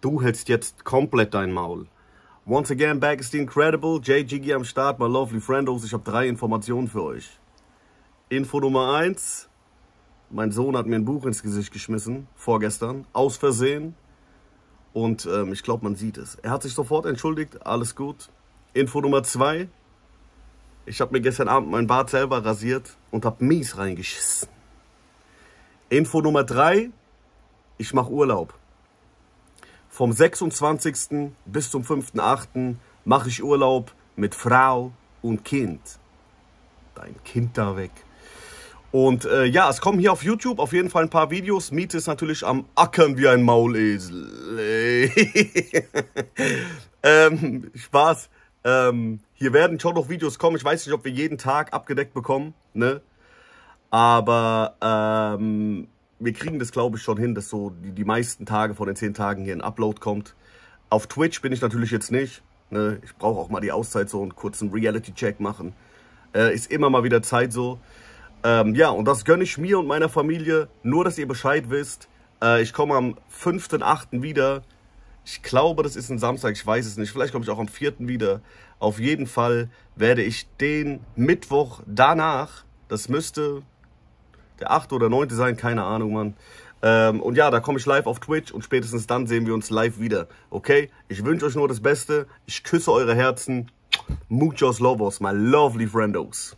Du hältst jetzt komplett dein Maul. Once again, back is the incredible. Jay Jiggy am Start, my lovely friendos. Ich habe drei Informationen für euch. Info Nummer eins: Mein Sohn hat mir ein Buch ins Gesicht geschmissen, vorgestern, aus Versehen. Und ähm, ich glaube, man sieht es. Er hat sich sofort entschuldigt, alles gut. Info Nummer zwei: Ich habe mir gestern Abend mein Bart selber rasiert und habe mies reingeschissen. Info Nummer drei: Ich mache Urlaub. Vom 26. bis zum 5.8. mache ich Urlaub mit Frau und Kind. Dein Kind da weg. Und äh, ja, es kommen hier auf YouTube auf jeden Fall ein paar Videos. Miete ist natürlich am Ackern wie ein Maulesel. ähm, Spaß. Ähm, hier werden schon noch Videos kommen. Ich weiß nicht, ob wir jeden Tag abgedeckt bekommen. Ne? Aber ähm, wir kriegen das, glaube ich, schon hin, dass so die, die meisten Tage von den zehn Tagen hier ein Upload kommt. Auf Twitch bin ich natürlich jetzt nicht. Ne? Ich brauche auch mal die Auszeit so und kurzen Reality-Check machen. Äh, ist immer mal wieder Zeit so. Ähm, ja, und das gönne ich mir und meiner Familie. Nur, dass ihr Bescheid wisst. Äh, ich komme am 5.8. wieder. Ich glaube, das ist ein Samstag, ich weiß es nicht. Vielleicht komme ich auch am 4. wieder. Auf jeden Fall werde ich den Mittwoch danach, das müsste der 8. oder 9. sein, keine Ahnung, Mann. Ähm, und ja, da komme ich live auf Twitch und spätestens dann sehen wir uns live wieder. Okay? Ich wünsche euch nur das Beste. Ich küsse eure Herzen. Muchos lobos, my lovely friendos.